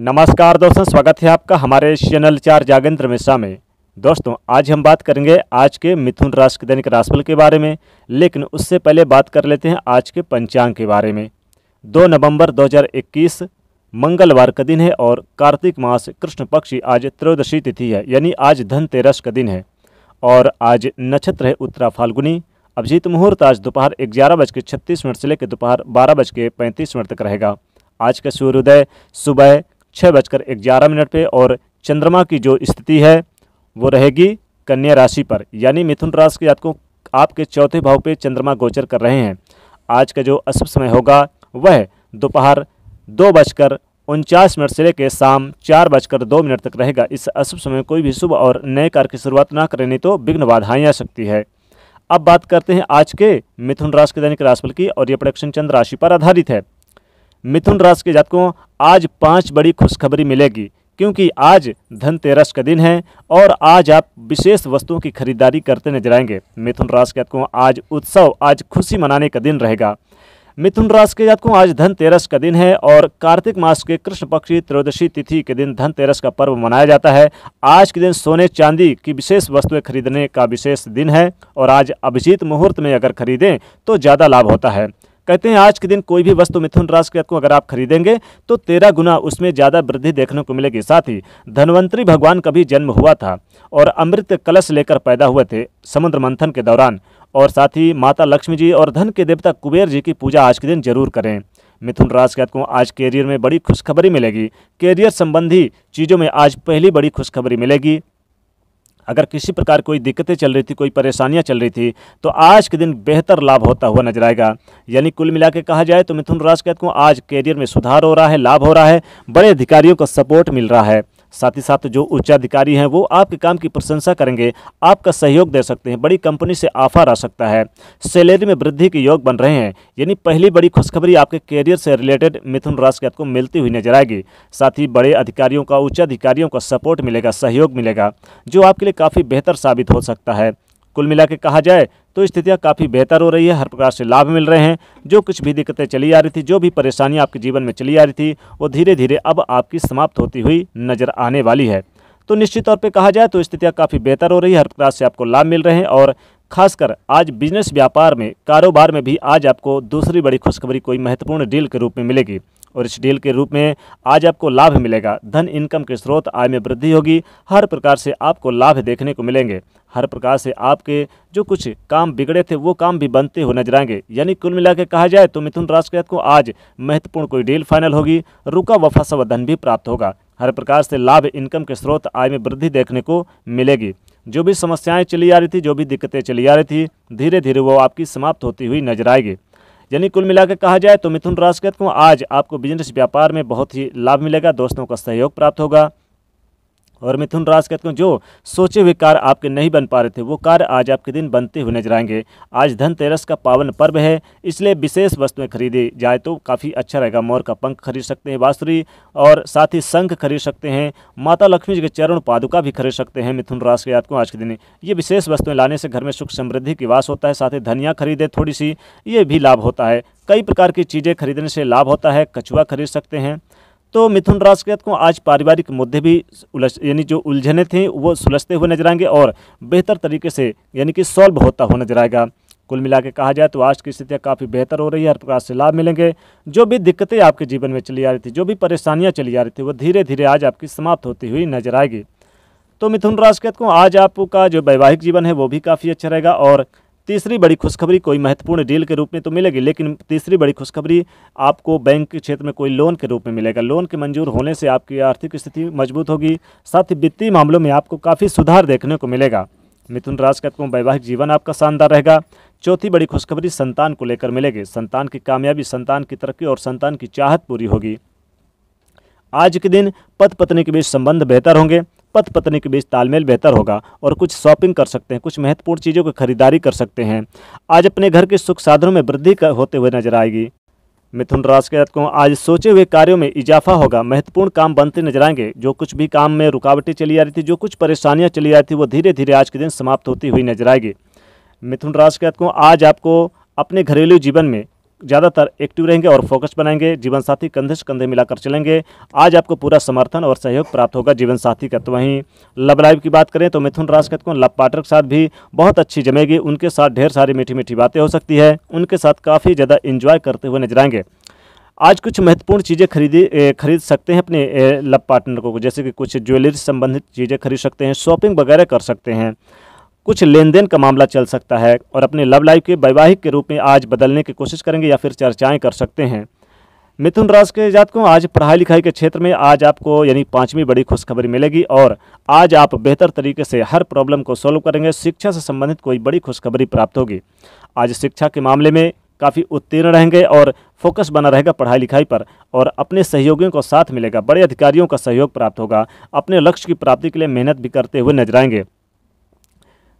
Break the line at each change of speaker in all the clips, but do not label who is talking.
नमस्कार दोस्तों स्वागत है आपका हमारे चैनल चार जागेंद्र मिश्रा में दोस्तों आज हम बात करेंगे आज के मिथुन राशि के दैनिक राशिफल के बारे में लेकिन उससे पहले बात कर लेते हैं आज के पंचांग के बारे में दो नवंबर 2021 मंगलवार का दिन है और कार्तिक मास कृष्ण पक्षी आज त्रयोदशी तिथि है यानी आज धनतेरस का दिन है और आज नक्षत्र है उत्तरा फाल्गुनी अभिजीत मुहूर्त आज दोपहर ग्यारह बज के छत्तीस मिनट से लेकर दोपहर बारह बज के पैंतीस मिनट तक रहेगा आज का सूर्योदय सुबह छः बजकर ग्यारह मिनट पे और चंद्रमा की जो स्थिति है वो रहेगी कन्या राशि पर यानी मिथुन राशि के जातकों आपके चौथे भाव पे चंद्रमा गोचर कर रहे हैं आज का जो अशुभ समय होगा वह दोपहर दो बजकर उनचास मिनट से लेकर शाम चार बजकर दो मिनट तक रहेगा इस अशुभ समय कोई भी शुभ और नए कार्य की शुरुआत ना करें नहीं तो विघ्न बाधाएँ आ सकती है अब बात करते हैं आज के मिथुन राशि के दैनिक राशिफल की और ये प्रोडक्शन चंद्र राशि पर आधारित है मिथुन राशि के जातकों आज पांच बड़ी खुशखबरी मिलेगी क्योंकि आज धनतेरस का दिन है और आज आप विशेष वस्तुओं की खरीदारी करते नजर आएंगे मिथुन राशि के जातकों आज उत्सव आज खुशी मनाने का दिन रहेगा मिथुन राशि के जातकों आज धनतेरस का दिन है और कार्तिक मास के कृष्ण पक्षी त्रयोदशी तिथि के दिन धनतेरस का पर्व मनाया जाता है आज के दिन सोने चांदी की विशेष वस्तुएं खरीदने का विशेष दिन है और आज अभिजीत मुहूर्त में अगर खरीदें तो ज़्यादा लाभ होता है कहते हैं आज के दिन कोई भी वस्तु मिथुन राशि के को अगर आप खरीदेंगे तो तेरह गुना उसमें ज़्यादा वृद्धि देखने को मिलेगी साथ ही धनवंतरी भगवान का भी जन्म हुआ था और अमृत कलश लेकर पैदा हुए थे समुद्र मंथन के दौरान और साथ ही माता लक्ष्मी जी और धन के देवता कुबेर जी की पूजा आज के दिन जरूर करें मिथुन राशि के को आज कैरियर में बड़ी खुशखबरी मिलेगी कैरियर संबंधी चीज़ों में आज पहली बड़ी खुशखबरी मिलेगी अगर किसी प्रकार कोई दिक्कतें चल रही थी कोई परेशानियाँ चल रही थी तो आज के दिन बेहतर लाभ होता हुआ नजर आएगा यानी कुल मिला कहा जाए तो मिथुन राज कहते आज कैरियर में सुधार हो रहा है लाभ हो रहा है बड़े अधिकारियों का सपोर्ट मिल रहा है साथ ही साथ जो अधिकारी हैं वो आपके काम की प्रशंसा करेंगे आपका सहयोग दे सकते हैं बड़ी कंपनी से ऑफर आ सकता है सैलरी में वृद्धि के योग बन रहे हैं यानी पहली बड़ी खुशखबरी आपके कैरियर से रिलेटेड मिथुन राशि के आपको मिलती हुई नजर आएगी साथ ही बड़े अधिकारियों का उच्च अधिकारियों का सपोर्ट मिलेगा सहयोग मिलेगा जो आपके लिए काफ़ी बेहतर साबित हो सकता है कुल मिला कहा जाए तो स्थितियाँ काफ़ी बेहतर हो रही है हर प्रकार से लाभ मिल रहे हैं जो कुछ भी दिक्कतें चली आ रही थी जो भी परेशानियाँ आपके जीवन में चली आ रही थी वो धीरे धीरे अब आपकी समाप्त होती हुई नज़र आने वाली है तो निश्चित तौर पे कहा जाए तो स्थितियाँ काफ़ी बेहतर हो रही है हर प्रकार से आपको लाभ मिल रहे हैं और खासकर आज बिजनेस व्यापार में कारोबार में भी आज आपको दूसरी बड़ी खुशखबरी कोई महत्वपूर्ण डील के रूप में मिलेगी और इस डील के रूप में आज आपको लाभ मिलेगा धन इनकम के स्रोत आय में वृद्धि होगी हर प्रकार से आपको लाभ देखने को मिलेंगे हर प्रकार से आपके जो कुछ काम बिगड़े थे वो काम भी बनते हुए नजर आएंगे यानी कुल मिला के कहा जाए तो मिथुन राशि के को आज महत्वपूर्ण कोई डील फाइनल होगी रुका व फंसा व धन भी प्राप्त होगा हर प्रकार से लाभ इनकम के स्रोत आय में वृद्धि देखने को मिलेगी जो भी समस्याएं चली आ रही थी जो भी दिक्कतें चली आ रही थी धीरे धीरे वो आपकी समाप्त होती हुई नजर आएगी यानी कुल मिलाकर कहा जाए तो मिथुन राशि को आज आपको बिजनेस व्यापार में बहुत ही लाभ मिलेगा दोस्तों का सहयोग प्राप्त होगा और मिथुन राशि कहते हैं जो सोचे हुए कार्य आपके नहीं बन पा रहे थे वो कार्य आज आपके दिन बनते हुए नजर आएंगे आज धनतेरस का पावन पर्व है इसलिए विशेष वस्तुएं खरीदी जाए तो काफ़ी अच्छा रहेगा मोर का पंख खरीद सकते हैं बाँसुरी और साथ ही शंख खरीद सकते हैं माता लक्ष्मी जी के चरण पादुका भी खरीद सकते हैं मिथुन राशि के जातकों आज के दिन ये विशेष वस्तुएँ लाने से घर में सुख समृद्धि की वास होता है साथ ही धनिया खरीदे थोड़ी सी ये भी लाभ होता है कई प्रकार की चीज़ें खरीदने से लाभ होता है कछुआ खरीद सकते हैं तो मिथुन राशि के को आज पारिवारिक मुद्दे भी उलझ यानी जो उलझने थे वो सुलझते हुए नजर आएंगे और बेहतर तरीके से यानी कि सॉल्व होता हुआ नजर आएगा कुल मिला के कहा जाए तो आज की स्थितियाँ काफ़ी बेहतर हो रही है हर प्रकार से लाभ मिलेंगे जो भी दिक्कतें आपके जीवन में चली आ रही थी जो भी परेशानियाँ चली आ रही थी वो धीरे धीरे आज आपकी समाप्त होती हुई नजर आएगी तो मिथुन राशि को आज आपका जो वैवाहिक जीवन है वो भी काफ़ी अच्छा रहेगा और तीसरी बड़ी खुशखबरी कोई महत्वपूर्ण डील के रूप में तो मिलेगी लेकिन तीसरी बड़ी खुशखबरी आपको बैंक के क्षेत्र में कोई लोन के रूप में मिलेगा लोन के मंजूर होने से आपकी आर्थिक स्थिति मजबूत होगी साथ ही वित्तीय मामलों में आपको काफ़ी सुधार देखने को मिलेगा मिथुन राशि का वैवाहिक जीवन आपका शानदार रहेगा चौथी बड़ी खुशखबरी संतान को लेकर मिलेगी संतान की कामयाबी संतान की तरक्की और संतान की चाहत पूरी होगी आज के दिन पति पत्नी के बीच संबंध बेहतर होंगे पथ पत्नी के बीच तालमेल बेहतर होगा और कुछ शॉपिंग कर सकते हैं कुछ महत्वपूर्ण चीज़ों की खरीदारी कर सकते हैं आज अपने घर के सुख साधनों में वृद्धि होते हुए नजर आएगी मिथुन राशि के जातकों आज सोचे हुए कार्यों में इजाफा होगा महत्वपूर्ण काम बनते नजर आएंगे जो कुछ भी काम में रुकावटें चली आ रही थी जो कुछ परेशानियां चली आ रही थी वो धीरे धीरे आज के दिन समाप्त होती हुई नजर आएगी मिथुन राशि के जातकों आज आपको अपने घरेलू जीवन में ज़्यादातर एक्टिव रहेंगे और फोकस बनाएंगे जीवन साथी कंधे से कंधे मिलाकर चलेंगे आज आपको पूरा समर्थन और सहयोग प्राप्त होगा जीवन साथी का तो वहीं लव लाइव की बात करें तो मिथुन राशि का लव पार्टनर के साथ भी बहुत अच्छी जमेगी उनके साथ ढेर सारी मीठी मीठी बातें हो सकती है उनके साथ काफ़ी ज़्यादा इंजॉय करते हुए नजर आएंगे आज कुछ महत्वपूर्ण चीज़ें खरीदी खरीद सकते हैं अपने लव पार्टनर को जैसे कि कुछ ज्वेलरी संबंधित चीज़ें खरीद सकते हैं शॉपिंग वगैरह कर सकते हैं कुछ लेन देन का मामला चल सकता है और अपने लव लाइफ के वैवाहिक के रूप में आज बदलने की कोशिश करेंगे या फिर चर्चाएं कर सकते हैं मिथुन राशि के जातकों आज पढ़ाई लिखाई के क्षेत्र में आज आपको यानी पांचवी बड़ी खुशखबरी मिलेगी और आज आप बेहतर तरीके से हर प्रॉब्लम को सॉल्व करेंगे शिक्षा से संबंधित कोई बड़ी खुशखबरी प्राप्त होगी आज शिक्षा के मामले में काफ़ी उत्तीर्ण रहेंगे और फोकस बना रहेगा पढ़ाई लिखाई पर और अपने सहयोगियों को साथ मिलेगा बड़े अधिकारियों का सहयोग प्राप्त होगा अपने लक्ष्य की प्राप्ति के लिए मेहनत भी करते हुए नजर आएंगे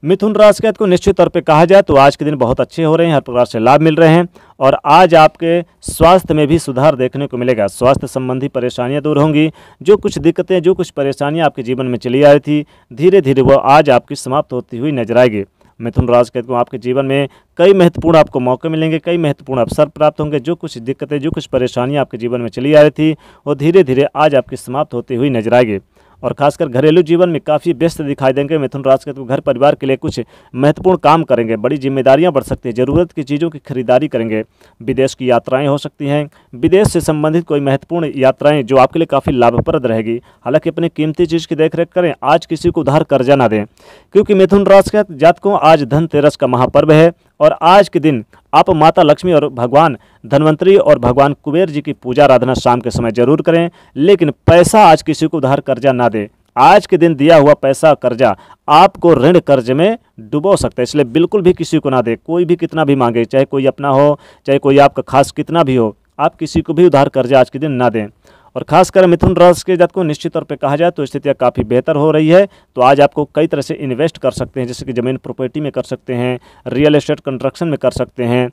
मिथुन राशि के को निश्चित तौर पे कहा जाए तो आज के दिन बहुत अच्छे हो रहे हैं हर प्रकार से लाभ मिल रहे हैं और आज आपके स्वास्थ्य में भी सुधार देखने को मिलेगा स्वास्थ्य संबंधी परेशानियां दूर होंगी जो कुछ दिक्कतें जो कुछ परेशानियां आपके जीवन में चली आ रही थी धीरे धीरे वो आज आपकी समाप्त होती हुई नजर आएगी मिथुन राज कहते को आपके जीवन में कई महत्वपूर्ण आपको मौके मिलेंगे कई महत्वपूर्ण अवसर प्राप्त होंगे जो कुछ दिक्कतें जो कुछ परेशानियाँ आपके जीवन में चली आ रही थी वो धीरे धीरे आज आपकी समाप्त होती हुई नजर आएगी और खासकर घरेलू जीवन में काफ़ी व्यस्त दिखाई देंगे मिथुन राशि के तो घर परिवार के लिए कुछ महत्वपूर्ण काम करेंगे बड़ी जिम्मेदारियाँ बढ़ सकती है ज़रूरत की चीज़ों की खरीदारी करेंगे विदेश की यात्राएँ हो सकती हैं विदेश से संबंधित कोई महत्वपूर्ण यात्राएँ जो आपके लिए काफ़ी लाभप्रद रहेगी हालांकि अपनी कीमती चीज़ की देखरेख करें आज किसी को उधार कर्जा ना दें क्योंकि मिथुन राशि के जातकों आज धनतेरस का महापर्व है और आज के दिन आप माता लक्ष्मी और भगवान धनवंतरी और भगवान कुबेर जी की पूजा आराधना शाम के समय जरूर करें लेकिन पैसा आज किसी को उधार कर्जा ना दें आज के दिन दिया हुआ पैसा कर्जा आपको ऋण कर्ज में डुबो सकता है इसलिए बिल्कुल भी किसी को ना दे कोई भी कितना भी मांगे चाहे कोई अपना हो चाहे कोई आपका खास कितना भी हो आप किसी को भी उधार कर्जा आज के दिन ना दें और खासकर मिथुन राशि के जातकों को निश्चित तौर पर कहा जाए तो स्थितियाँ काफ़ी बेहतर हो रही है तो आज आपको कई तरह से इन्वेस्ट कर सकते हैं जैसे कि ज़मीन प्रॉपर्टी में कर सकते हैं रियल इस्टेट कंस्ट्रक्शन में कर सकते हैं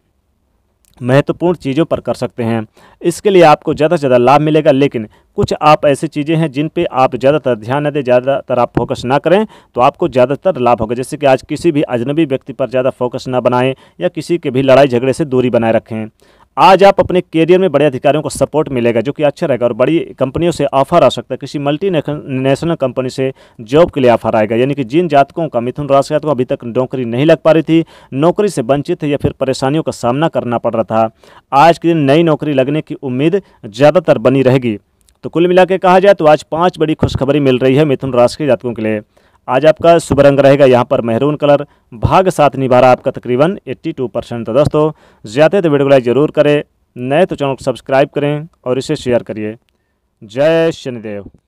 महत्वपूर्ण चीज़ों पर कर सकते हैं इसके लिए आपको ज़्यादा से ज़्यादा लाभ मिलेगा लेकिन कुछ आप ऐसी चीज़ें हैं जिन पे आप ज़्यादातर ध्यान न दें ज़्यादातर आप फोकस ना करें तो आपको ज़्यादातर लाभ होगा जैसे कि आज किसी भी अजनबी व्यक्ति पर ज़्यादा फोकस ना बनाएं या किसी के भी लड़ाई झगड़े से दूरी बनाए रखें आज आप अपने करियर में बड़े अधिकारियों को सपोर्ट मिलेगा जो कि अच्छा रहेगा और बड़ी कंपनियों से ऑफर आ सकता है किसी मल्टी नेशनल कंपनी से जॉब के लिए ऑफर आएगा यानी कि जिन जातकों का मिथुन राशि जातकों अभी तक नौकरी नहीं लग पा रही थी नौकरी से वंचित या फिर परेशानियों का सामना करना पड़ रहा था आज के दिन नई नौकरी लगने की उम्मीद ज़्यादातर बनी रहेगी तो कुल मिला कहा जाए तो आज पाँच बड़ी खुशखबरी मिल रही है मिथुन राशि के जातकों के लिए आज आपका शुभ रंग रहेगा यहाँ पर मेहरून कलर भाग साथ निभा रहा आपका तकरीबन 82 परसेंट तो दोस्तों ज़्यादा तो वीडियो को लाइक ज़रूर करें नए तो चैनल को सब्सक्राइब करें और इसे शेयर करिए जय शनिदेव